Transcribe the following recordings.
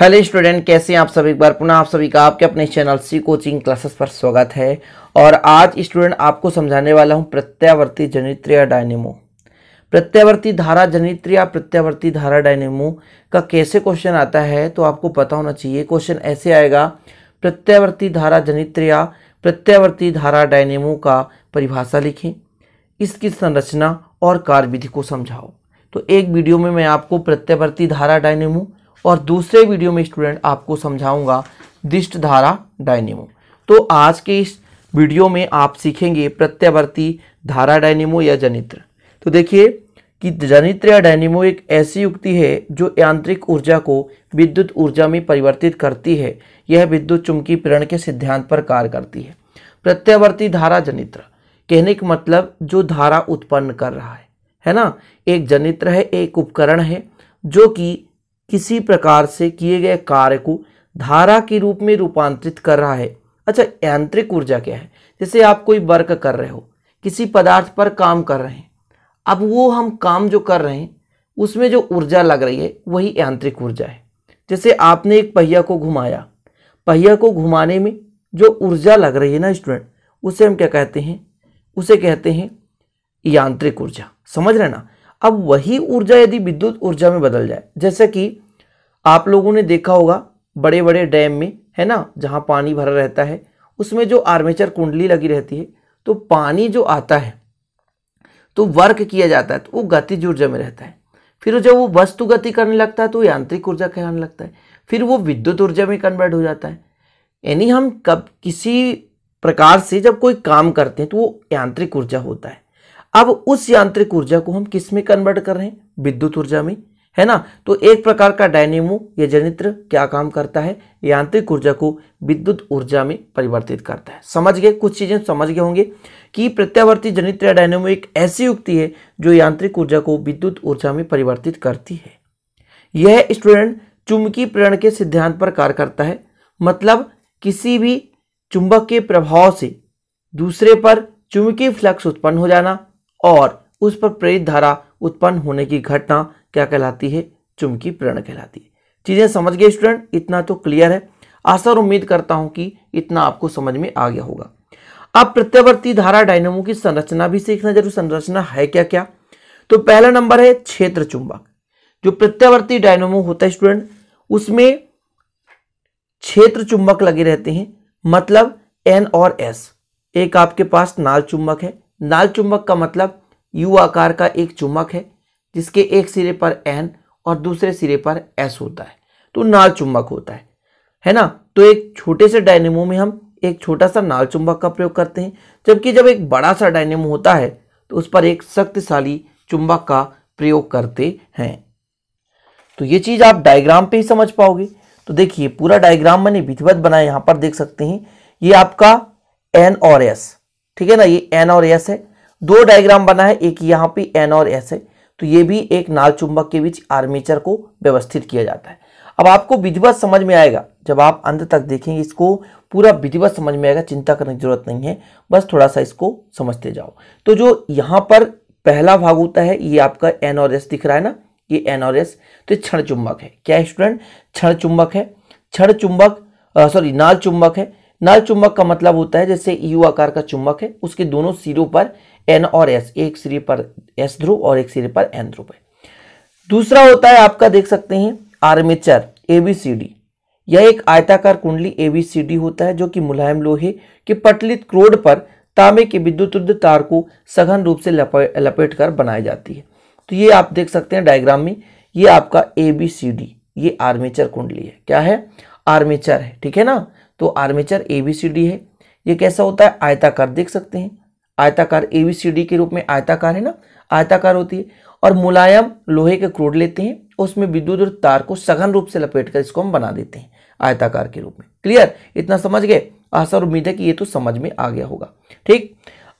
hello student कैसे हैं आप सभी एक बार पुनः आप सभी का आपके अपने चैनल सी कोचिंग क्लासेस पर स्वागत है और आज स्टूडेंट आपको समझाने वाला हूं प्रत्यावर्ती जनित्रिया डायनेमो प्रत्यावर्ती धारा जनित्र या प्रत्यावर्ती धारा डायनेमो का कैसे क्वेश्चन आता है तो आपको पता होना चाहिए क्वेश्चन ऐसे आएगा प्रत्यावर्ती धारा जनित्र या प्रत्यावर्ती धारा डायनेमो का परिभाषा लिखें इसकी संरचना और कार्यविधि को समझाओ तो एक वीडियो में मैं आपको प्रत्यावर्ती धारा डायनेमो और दूसरे वीडियो में स्टूडेंट आपको समझाऊंगा दिष्ट धारा डायनेमो तो आज के इस वीडियो में आप सीखेंगे प्रत्यावर्ती धारा डायनेमो या जनित्र तो देखिए कि जनित्र या डायनेमो एक ऐसी युक्ति है जो यांत्रिक ऊर्जा को विद्युत ऊर्जा में परिवर्तित करती है यह विद्युत चुंबकीय प्रेरण के सिद्धांत पर कार्य करती है प्रत्यावर्ती धारा जनित्र कहने का मतलब जो धारा उत्पन्न कर रहा है है ना एक जनित्र है एक उपकरण है जो कि किसी प्रकार से किए गए कार्य को धारा के रूप में रूपांतरित कर रहा है अच्छा यांत्रिक ऊर्जा क्या है जैसे आप कोई वर्क कर रहे हो किसी पदार्थ पर काम कर रहे हैं अब वो हम काम जो कर रहे हैं उसमें जो ऊर्जा लग रही है वही यांत्रिक ऊर्जा है जैसे आपने एक पहिया को घुमाया पहिया को घुमाने में जो ऊर्जा लग रही है ना स्टूडेंट उसे हम क्या कहते हैं उसे कहते हैं यांत्रिक ऊर्जा समझ रहे ना अब वही ऊर्जा यदि विद्युत ऊर्जा में बदल जाए जैसे कि आप लोगों ने देखा होगा बड़े बड़े डैम में है ना जहाँ पानी भरा रहता है उसमें जो आर्मेचर कुंडली लगी रहती है तो पानी जो आता है तो वर्क किया जाता है तो वो गति ऊर्जा में रहता है फिर जब वो वस्तु गति करने लगता है तो यांत्रिक ऊर्जा कहने लगता है फिर वो विद्युत ऊर्जा में कन्वर्ट हो जाता है यानी हम कब किसी प्रकार से जब कोई काम करते हैं तो वो यांत्रिक ऊर्जा होता है अब उस यांत्रिक ऊर्जा को हम किस में कन्वर्ट कर रहे हैं विद्युत ऊर्जा में है ना तो एक प्रकार का डायनेमो या जनित्र क्या काम करता है यांत्रिक ऊर्जा को विद्युत ऊर्जा में परिवर्तित करता है समझ गए कुछ चीजें समझ गए होंगे कि प्रत्यावर्ती जनित्र या डायनेमो एक ऐसी युक्ति है जो यांत्रिक ऊर्जा को विद्युत ऊर्जा में परिवर्तित करती है यह स्टूडेंट चुंबकीय प्रेरण के सिद्धांत पर कार्य करता है मतलब किसी भी चुंबक के प्रभाव से दूसरे पर चुंबकीय फ्लक्स उत्पन्न हो जाना और उस पर प्रेरित धारा उत्पन्न होने की घटना क्या कहलाती है चुंबकी प्रेरण कहलाती है चीज़ें समझ गए स्टूडेंट इतना तो क्लियर है आशा और उम्मीद करता हूं कि इतना आपको समझ में आ गया होगा अब प्रत्यावर्ती धारा डायनोमो की संरचना भी सीखना जरूर संरचना है क्या क्या तो पहला नंबर है क्षेत्र चुंबक जो प्रत्यावर्ती डायनोमो होता है स्टूडेंट उसमें क्षेत्र चुंबक लगे रहते हैं मतलब एन और एस एक आपके पास नाल चुंबक है नाल चुंबक का मतलब यू आकार का एक चुंबक है जिसके एक सिरे पर एन और दूसरे सिरे पर एस होता है तो नाल चुंबक होता है है ना तो एक छोटे से डायनेमो में हम एक छोटा सा नाल चुंबक का प्रयोग करते हैं जबकि जब एक बड़ा सा डायनेमो होता है तो उस पर एक शक्तिशाली चुंबक का प्रयोग करते हैं तो ये चीज़ आप डायग्राम पे ही समझ पाओगे तो देखिए पूरा डायग्राम मैंने विधिवत बनाया यहाँ पर देख सकते हैं ये आपका एन और एस ठीक है ना ये एन और एस है दो डायग्राम बना है एक यहाँ पे एन और एस है तो ये भी एक नाल चुंबक के बीच आर्मेचर को व्यवस्थित किया जाता है अब आपको विधिवत समझ में आएगा जब आप अंत तक देखेंगे इसको पूरा विधिवत समझ में आएगा चिंता करने की जरूरत नहीं है बस थोड़ा सा इसको समझते जाओ तो जो यहाँ पर पहला भाग होता है ये आपका एन और एस दिख रहा है ना ये एन और एस तो क्षण चुंबक है क्या स्टूडेंट क्षण चुंबक है क्षण चुंबक सॉरी नाल चुंबक है नल चुंबक का मतलब होता है जैसे यू आकार का चुंबक है उसके दोनों सिरों पर एन और एस एक सिरे पर एस ध्रुव और एक सिरे पर एन ध्रुव है दूसरा होता है आपका देख सकते हैं आर्मेचर एबीसीडी यह एक आयताकार कुंडली एबीसीडी होता है जो कि मुलायम लोहे के पटलित क्रोड पर तांबे के विद्युत तार को सघन रूप से लपेट कर बनाई जाती है तो ये आप देख सकते हैं डायग्राम में ये आपका एबीसीडी ये आर्मेचर कुंडली है क्या है आर्मेचर है ठीक है ना तो armature A B C D है ये कैसा होता है आयताकार देख सकते हैं आयताकार ए बी सी डी के रूप में आयताकार है ना आयताकार होती है और मुलायम लोहे के क्रोड लेते हैं उसमें विद्युत और तार को सघन रूप से लपेट कर इसको हम बना देते हैं आयताकार के रूप में क्लियर इतना समझ गए आशा और उम्मीद है कि ये तो समझ में आ गया होगा ठीक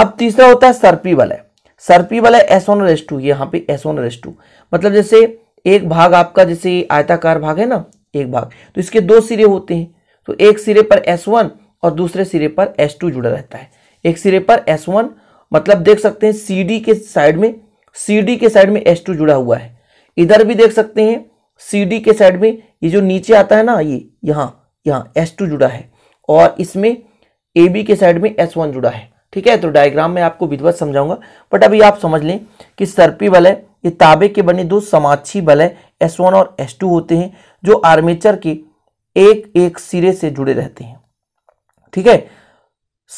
अब तीसरा होता है सर्पी वलय सर्पी वलय एस वन रेस टू यहाँ पे एस वन रेस टू मतलब जैसे एक भाग आपका जैसे आयताकार भाग है ना एक भाग तो इसके दो सिरे होते हैं तो एक सिरे पर S1 और दूसरे सिरे पर S2 जुड़ा रहता है एक सिरे पर S1 मतलब देख सकते हैं CD के साइड में CD के साइड में S2 जुड़ा हुआ है इधर भी देख सकते हैं CD के साइड में ये जो नीचे आता है ना ये यहाँ यहाँ S2 जुड़ा है और इसमें AB के साइड में S1 जुड़ा है ठीक है तो डायग्राम में आपको विधिवत समझाऊंगा बट अभी आप समझ लें कि सर्पी बल है ये ताबे के बने दो समाक्षी बल है वन और टू होते हैं जो आर्मेचर के एक एक सिरे से जुड़े रहते हैं ठीक है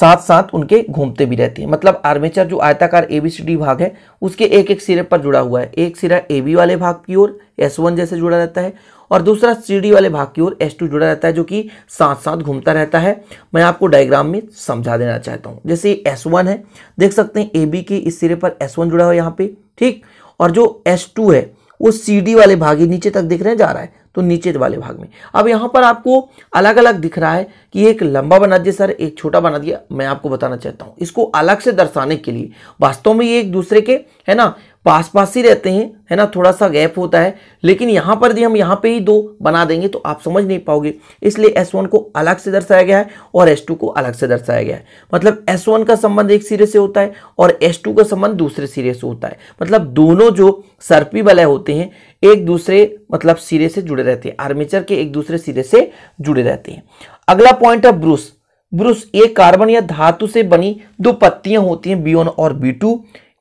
साथ साथ उनके घूमते भी रहते हैं मतलब आर्मेचर जो आयताकार एबीसीडी भाग है उसके एक एक सिरे पर जुड़ा हुआ है एक सिरा ए बी वाले भाग की ओर एस वन जैसे जुड़ा रहता है और दूसरा सी वाले भाग की ओर एस टू जुड़ा रहता है जो कि साथ साथ घूमता रहता है मैं आपको डायग्राम में समझा देना चाहता हूँ जैसे एस वन है देख सकते हैं ए बी के इस सिरे पर एस वन जुड़ा हुआ है यहाँ पे ठीक और जो एस टू है वो सी डी वाले भाग ही नीचे तक देख रहे हैं जा रहा है तो नीचे वाले भाग में अब यहाँ पर आपको अलग अलग दिख रहा है कि एक लंबा बना दिया सर एक छोटा बना दिया मैं आपको बताना चाहता हूँ इसको अलग से दर्शाने के लिए वास्तव में ये एक दूसरे के है ना पास पास ही रहते हैं है ना थोड़ा सा गैप होता है लेकिन यहाँ पर भी हम यहाँ पे ही दो बना देंगे तो आप समझ नहीं पाओगे इसलिए S1 को अलग से दर्शाया गया है और S2 को अलग से दर्शाया गया है मतलब S1 का संबंध एक सिरे से होता है और S2 का संबंध दूसरे सिरे से होता है मतलब दोनों जो सर्पी वलय होते हैं एक दूसरे मतलब सिरे से जुड़े रहते हैं आर्मेचर के एक दूसरे सिरे से जुड़े रहते हैं अगला पॉइंट है ब्रुश ब्रुश ये कार्बन या धातु से बनी दो पत्तियां होती हैं बी और बी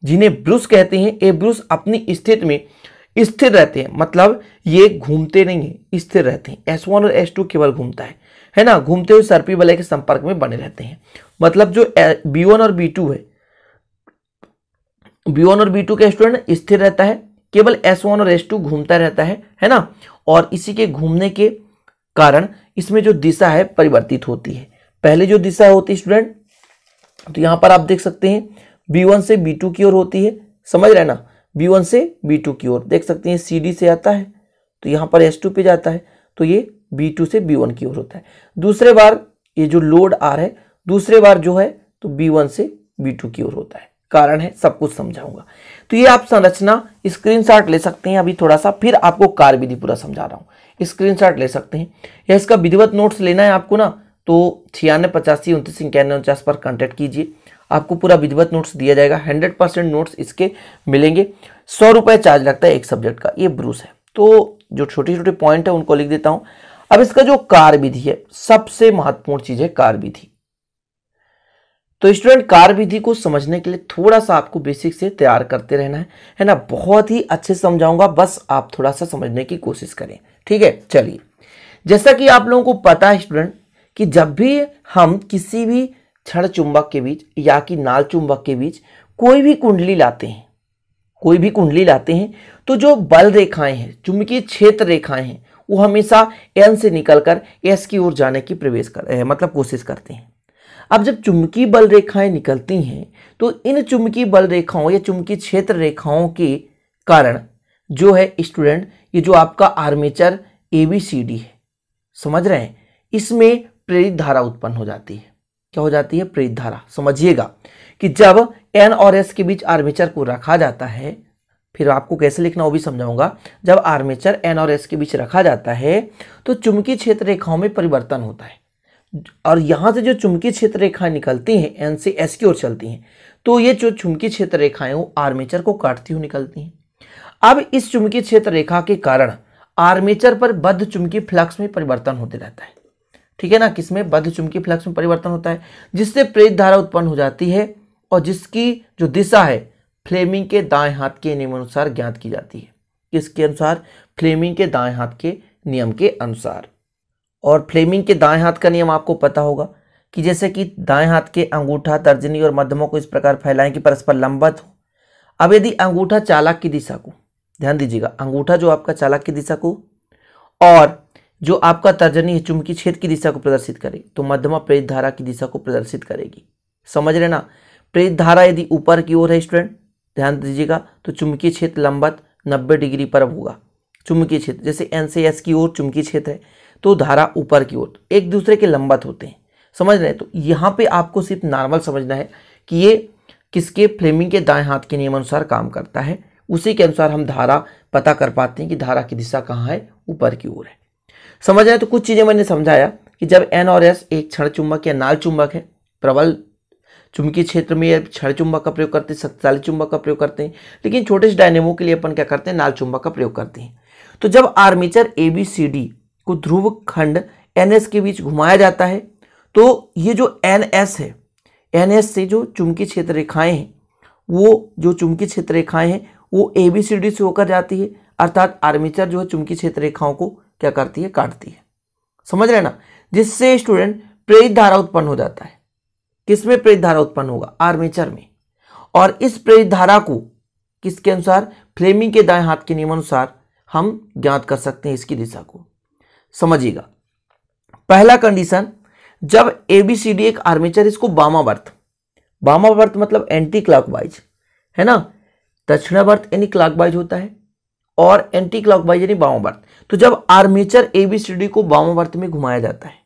जिन्हें ब्रुश कहते हैं ये ब्रुश अपनी स्थिति में स्थिर रहते हैं मतलब ये घूमते नहीं है स्थिर रहते हैं एस वन और एस टू केवल घूमता है है ना घूमते हुए सर्पी वलय के संपर्क में बने रहते हैं मतलब जो बी वन और बी टू है बी वन और बी टू का स्टूडेंट स्थिर रहता है केवल एस वन और एस टू घूमता रहता है है ना और इसी के घूमने के कारण इसमें जो दिशा है परिवर्तित होती है पहले जो दिशा होती स्टूडेंट तो यहां पर आप देख सकते हैं बी वन से बी टू की ओर होती है समझ रहे ना बी वन से बी टू की ओर देख सकते हैं सी डी से आता है तो यहाँ पर एस टू पे जाता है तो ये बी टू से बी वन की ओर होता है दूसरे बार ये जो लोड आ रहा है दूसरे बार जो है तो बी वन से बी टू की ओर होता है कारण है सब कुछ समझाऊंगा तो ये आप संरचना स्क्रीनशॉट ले सकते हैं अभी थोड़ा सा फिर आपको कार विधि पूरा समझा रहा हूँ स्क्रीनशॉट ले सकते हैं या इसका विधिवत नोट्स लेना है आपको ना तो छियानवे पचासी उनतीस इक्यानवे उनचास पर कॉन्टैक्ट कीजिए आपको पूरा विधिवत नोट्स दिया जाएगा हंड्रेड परसेंट नोट्स इसके मिलेंगे सौ रुपये चार्ज लगता है एक सब्जेक्ट का ये ब्रूस है तो जो छोटे छोटे पॉइंट है उनको लिख देता हूं अब इसका जो कार विधि है सबसे महत्वपूर्ण चीज है कार विधि तो स्टूडेंट कार विधि को समझने के लिए थोड़ा सा आपको बेसिक से तैयार करते रहना है है ना बहुत ही अच्छे से समझाऊंगा बस आप थोड़ा सा समझने की कोशिश करें ठीक है चलिए जैसा कि आप लोगों को पता है स्टूडेंट कि जब भी हम किसी भी छड़ चुंबक के बीच या कि नाल चुंबक के बीच कोई भी कुंडली लाते हैं कोई भी कुंडली लाते हैं तो जो बल रेखाएं हैं चुंबकीय क्षेत्र रेखाएं हैं वो हमेशा एन से निकलकर एस की ओर जाने की प्रवेश कर मतलब कोशिश करते हैं अब जब चुंबकीय बल रेखाएं निकलती हैं तो इन चुंबकीय बल रेखाओं या चुंबकीय क्षेत्र रेखाओं के कारण जो है स्टूडेंट ये जो आपका armature A B C D है समझ रहे हैं इसमें प्रेरित धारा उत्पन्न हो जाती है क्या हो जाती है प्रेरित धारा समझिएगा कि जब एन और एस के बीच आर्मेचर को रखा जाता है फिर आपको कैसे लिखना वो भी समझाऊंगा जब आर्मेचर एन और एस के बीच रखा जाता है तो चुंबकीय क्षेत्र रेखाओं में परिवर्तन होता है और यहां से जो चुंबकीय क्षेत्र रेखाएं निकलती हैं एन से एस की ओर चलती हैं तो ये जो चुंबकीय क्षेत्र रेखाएं वो आर्मेचर को काटती हुई निकलती हैं अब इस चुंबकीय क्षेत्र रेखा के कारण आर्मेचर पर बद्ध चुंबकीय फ्लक्स में परिवर्तन होते रहता है ठीक है ना किसमें बद्ध चुंबकीय फ्लक्स में परिवर्तन होता है जिससे प्रेरित धारा उत्पन्न हो जाती है और जिसकी जो दिशा है फ्लेमिंग के दाएं हाथ के अनुसार ज्ञात की जाती है किसके अनुसार फ्लेमिंग के दाएं हाथ के नियम के अनुसार और फ्लेमिंग के दाएं हाथ का नियम आपको पता होगा कि जैसे कि दाएं हाथ के अंगूठा तर्जनी और मध्यमों को इस प्रकार फैलाएं कि परस्पर लंबत हो अब यदि अंगूठा चालक की दिशा को ध्यान दीजिएगा अंगूठा जो आपका चालक की दिशा को और जो आपका तर्जनी है चुंबकीय क्षेत्र की दिशा को प्रदर्शित करे तो मध्यमा प्रेरित धारा की दिशा को प्रदर्शित करेगी समझ रहे ना प्रेरित धारा यदि ऊपर की ओर है स्टूडेंट ध्यान दीजिएगा तो चुंबकीय क्षेत्र लंबत 90 डिग्री पर होगा चुंबकीय क्षेत्र जैसे एन से एस की ओर चुंबकीय क्षेत्र है तो धारा ऊपर की ओर एक दूसरे के लंबत होते हैं समझ रहे हैं तो यहाँ पे आपको सिर्फ नॉर्मल समझना है कि ये किसके फ्लेमिंग के दाएं हाथ के नियमानुसार काम करता है उसी के अनुसार हम धारा पता कर पाते हैं कि धारा की दिशा कहाँ है ऊपर की ओर है समझ आए तो कुछ चीज़ें मैंने समझाया कि जब एन और एस एक क्षण चुंबक या नाल चुंबक है प्रबल चुंबकीय क्षेत्र में क्षण चुंबक का प्रयोग करते हैं शक्तिशाली चुंबक का प्रयोग करते हैं लेकिन छोटे से डायनेमो के लिए अपन क्या करते हैं नाल चुंबक का प्रयोग करते हैं तो जब armature A B C D को ध्रुव खंड एन एस के बीच घुमाया जाता है तो ये जो एन एस है एन एस से जो चुंबकीय क्षेत्र रेखाएं हैं वो जो चुंबकीय क्षेत्र रेखाएं हैं वो ए बी सी डी से होकर जाती है अर्थात आर्मेचर जो है चुंबकीय क्षेत्र रेखाओं को क्या करती है काटती है समझ रहे ना जिससे स्टूडेंट प्रेरित धारा उत्पन्न हो जाता है किसमें प्रेरित धारा उत्पन्न होगा आर्मेचर में और इस प्रेरित धारा को किसके अनुसार फ्लेमिंग के दाएं हाथ के नियमानुसार हम ज्ञात कर सकते हैं इसकी दिशा को समझिएगा पहला कंडीशन जब ए बी सी डी एक आर्मेचर इसको बामा बर्थ बामा बर्थ मतलब एंटी क्लॉकवाइज है ना दक्षिणा बर्थ यानी क्लॉकवाइज होता है और एंटी क्लॉकवाइज यानी बामा बर्थ तो जब आर्मेचर एबीसीडी को वामावर्त में घुमाया जाता है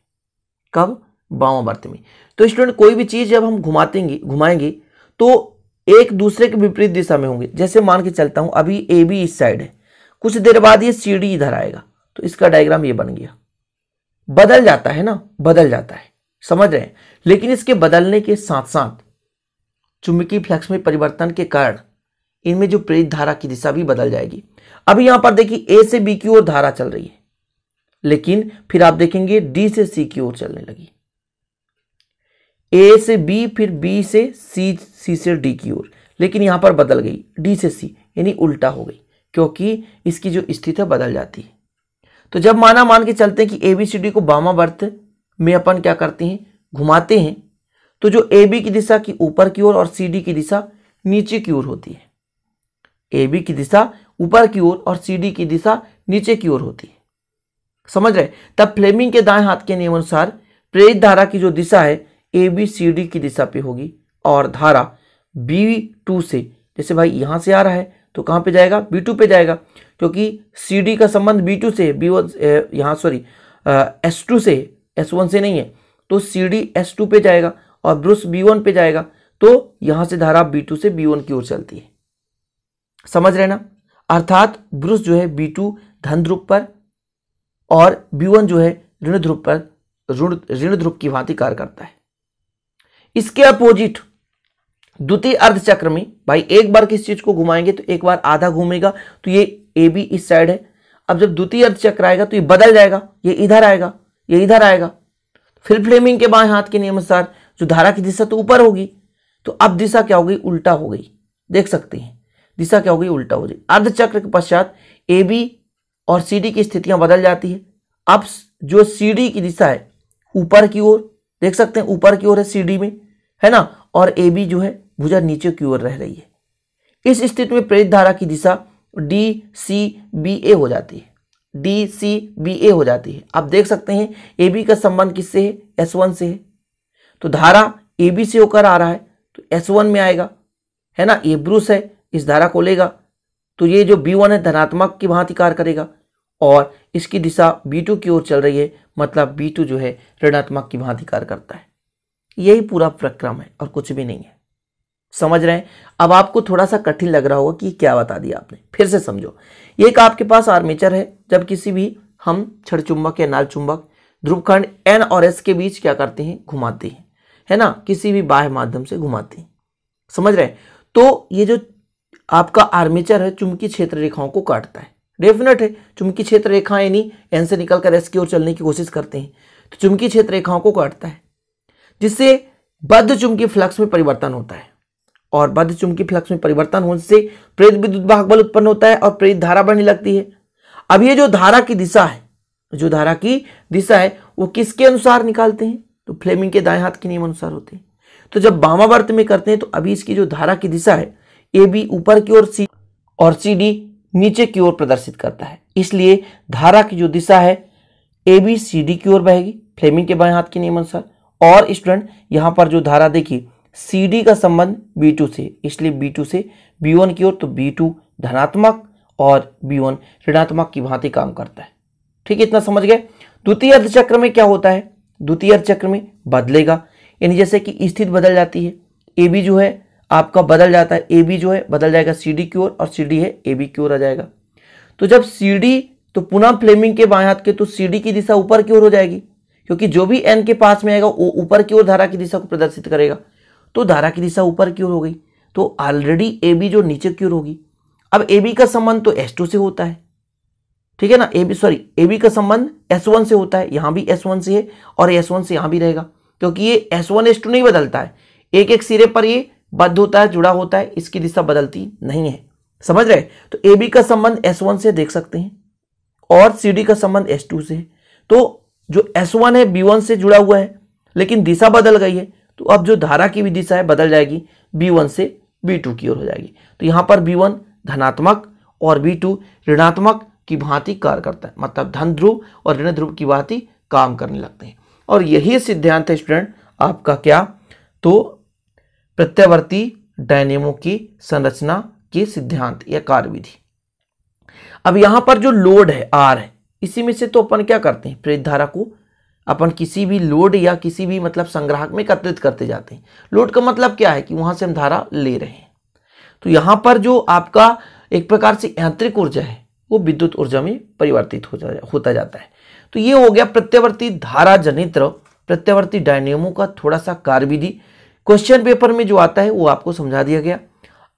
कब वामावर्त में तो स्टूडेंट कोई भी चीज जब हम घुमाते घुमाएंगे तो एक दूसरे के विपरीत दिशा में होंगे जैसे मान के चलता हूं अभी ए बी इस साइड है कुछ देर बाद ये सी डी इधर आएगा तो इसका डायग्राम ये बन गया बदल जाता है ना बदल जाता है समझ रहे हैं लेकिन इसके बदलने के साथ साथ चुंबकीय फ्लक्स में परिवर्तन के कारण इनमें जो प्रेरित धारा की दिशा भी बदल जाएगी अभी यहां पर देखिए ए से बी की ओर धारा चल रही है लेकिन फिर आप देखेंगे डी से सी की ओर चलने लगी ए से बी फिर बी से सी सी से डी की ओर लेकिन यहां पर बदल गई डी से सी यानी उल्टा हो गई क्योंकि इसकी जो स्थिति बदल जाती है तो जब माना मान के चलते हैं कि ए बी सी डी को बामा बर्थ में अपन क्या करते हैं घुमाते हैं तो जो ए बी की दिशा की ऊपर की ओर और सी डी की दिशा नीचे की ओर होती है ए बी की दिशा ऊपर की ओर और सी डी की दिशा नीचे की ओर होती है समझ रहे तब फ्लेमिंग के दाएं हाथ के नियमानुसार प्रेरित धारा की जो दिशा है ए बी सी डी की दिशा पे होगी और धारा बी टू से जैसे भाई यहां से आ रहा है तो कहां पे जाएगा बी टू पे जाएगा क्योंकि सी डी का संबंध बी टू से बी वन यहाँ सॉरी एस टू से एस वन से नहीं है तो सी डी एस टू पे जाएगा और ब्रुश बी वन पे जाएगा तो यहां से धारा बी टू से बी वन की ओर चलती है समझ रहे ना अर्थात ब्रुस जो है बी टू धन ध्रुव पर और बी वन जो है ऋण ध्रुव पर ऋण ऋण ध्रुव की भांति कार्य करता है इसके अपोजिट द्वितीय अर्धचक्र में भाई एक बार किस चीज को घुमाएंगे तो एक बार आधा घूमेगा तो ये ए बी इस साइड है अब जब द्वितीय अर्धचक्र आएगा तो ये बदल जाएगा ये इधर आएगा ये इधर आएगा फिर फ्लेमिंग के बाएं हाथ के नियम अनुसार जो धारा की दिशा तो ऊपर होगी तो अब दिशा क्या हो गई उल्टा हो गई देख सकते हैं दिशा क्या होगी उल्टा हो जाएगी अर्धचक्र के पश्चात ए बी और सी डी की स्थितियां बदल जाती है अब जो सी डी की दिशा है ऊपर की ओर देख सकते हैं ऊपर की ओर है सी डी में है ना और ए बी जो है भुजा नीचे की ओर रह रही है इस स्थिति में प्रेरित धारा की दिशा डी सी बी ए हो जाती है डी सी बी ए हो जाती है आप देख सकते हैं ए बी का संबंध किससे है एस वन से है तो धारा ए बी से होकर आ रहा है तो एस वन में आएगा है ना ए ब्रूस है इस धारा को लेगा तो ये जो बी वन है धनात्मक की भांति कार्य करेगा और इसकी दिशा बी टू की ओर चल रही है मतलब बी टू जो है ऋणात्मक की भांति कार्य करता है यही पूरा प्रक्रम है और कुछ भी नहीं है समझ रहे हैं अब आपको थोड़ा सा कठिन लग रहा होगा कि क्या बता दिया आपने फिर से समझो ये एक आपके पास आर्मेचर है जब किसी भी हम छड़ चुंबक या नाल चुंबक ध्रुवखंड एन और एस के बीच क्या करते हैं घुमाते हैं है ना किसी भी बाह्य माध्यम से घुमाते हैं समझ रहे हैं तो ये जो आपका आर्मेचर है चुंबकीय क्षेत्र रेखाओं को काटता है डेफिनेट है चुंबकीय क्षेत्र रेखाएं यानी एन से निकलकर एस की ओर चलने की कोशिश करते हैं तो चुंबकीय क्षेत्र रेखाओं को काटता है जिससे बद्ध चुंबकीय फ्लक्स में परिवर्तन होता है और बद्ध चुंबकीय फ्लक्स में परिवर्तन होने से प्रेरित विद्युत भाग बल उत्पन्न होता है और प्रेरित धारा बढ़ने लगती है अब ये जो धारा की दिशा है जो धारा की दिशा है वो किसके अनुसार निकालते हैं तो फ्लेमिंग के दाएं हाथ के नियम अनुसार होते हैं तो जब बामावर्त में करते हैं तो अभी इसकी जो धारा की दिशा है ए बी ऊपर की ओर सी और सी डी नीचे की ओर प्रदर्शित करता है इसलिए धारा की जो दिशा है ए बी सी डी की ओर बहेगी फ्लेमिंग के बाएं हाथ के नियम अनुसार और स्टूडेंट यहां पर जो धारा देखिए सी डी का संबंध बी टू से इसलिए बी टू से बी वन की ओर तो बी टू धनात्मक और बी वन ऋणात्मक की भांति काम करता है ठीक है इतना समझ गए द्वितीय अर्ध चक्र में क्या होता है द्वितीय अर्ध चक्र में बदलेगा यानी जैसे कि स्थिति बदल जाती है ए बी जो है आपका बदल जाता है ए बी जो है बदल जाएगा सी डी क्योर और सी डी है ए बी क्योर आ जाएगा तो जब सी डी तो पुनः फ्लेमिंग के बाएं हाथ के तो सी डी की दिशा ऊपर की ओर हो जाएगी क्योंकि जो भी एन के पास में आएगा वो ऊपर की ओर धारा की दिशा को प्रदर्शित करेगा तो धारा की दिशा ऊपर की ओर हो गई तो ऑलरेडी ए बी जो नीचे की ओर होगी अब ए बी का संबंध तो एस टू से होता है ठीक है ना A B sorry A B का संबंध एस वन से होता है यहां भी एस वन से है और एस वन से यहां भी रहेगा क्योंकि ये एस वन एस टू नहीं बदलता है एक एक सिरे पर ये बद्ध होता है जुड़ा होता है इसकी दिशा बदलती नहीं है समझ रहे तो ए बी का संबंध एस वन से देख सकते हैं और सी डी का संबंध एस टू से तो जो एस वन है बी वन से जुड़ा हुआ है लेकिन दिशा बदल गई है तो अब जो धारा की भी दिशा है बदल जाएगी बी वन से बी टू की ओर हो जाएगी तो यहां पर बी वन धनात्मक और बी टू ऋणात्मक की भांति कार्य करता है मतलब धन ध्रुव और ऋण ध्रुव की भांति काम करने लगते हैं और यही सिद्धांत है स्टूडेंट आपका क्या तो प्रत्यावर्ती डायनेमो की संरचना के सिद्धांत या कार्यविधि अब यहां पर जो लोड है आर है इसी में से तो अपन क्या करते हैं प्रेरित धारा को अपन किसी भी लोड या किसी भी मतलब संग्राहक में एकत्रित करते जाते हैं लोड का मतलब क्या है कि वहां से हम धारा ले रहे हैं तो यहां पर जो आपका एक प्रकार से यांत्रिक ऊर्जा है वो विद्युत ऊर्जा में परिवर्तित हो जा, होता जाता है तो ये हो गया प्रत्यावर्ती धारा जनित्र प्रत्यावर्ती डायनेमो का थोड़ा सा कार्यविधि क्वेश्चन पेपर में जो आता है वो आपको समझा दिया गया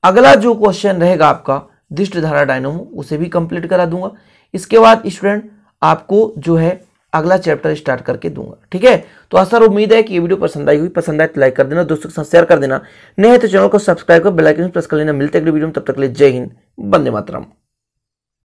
अगला जो क्वेश्चन रहेगा आपका दिष्ट धारा डायनोमो उसे भी कंप्लीट करा दूंगा इसके बाद स्टूडेंट आपको जो है अगला चैप्टर स्टार्ट करके दूंगा ठीक है तो असर उम्मीद है कि ये वीडियो पसंद आई हुई पसंद आए तो लाइक कर देना दोस्तों के साथ शेयर कर देना नहीं है तो चैनल को सब्सक्राइब कर बेलाइकन प्रेस कर लेना मिलते अगले वीडियो में तब तक ले जय हिंद बंदे मातरम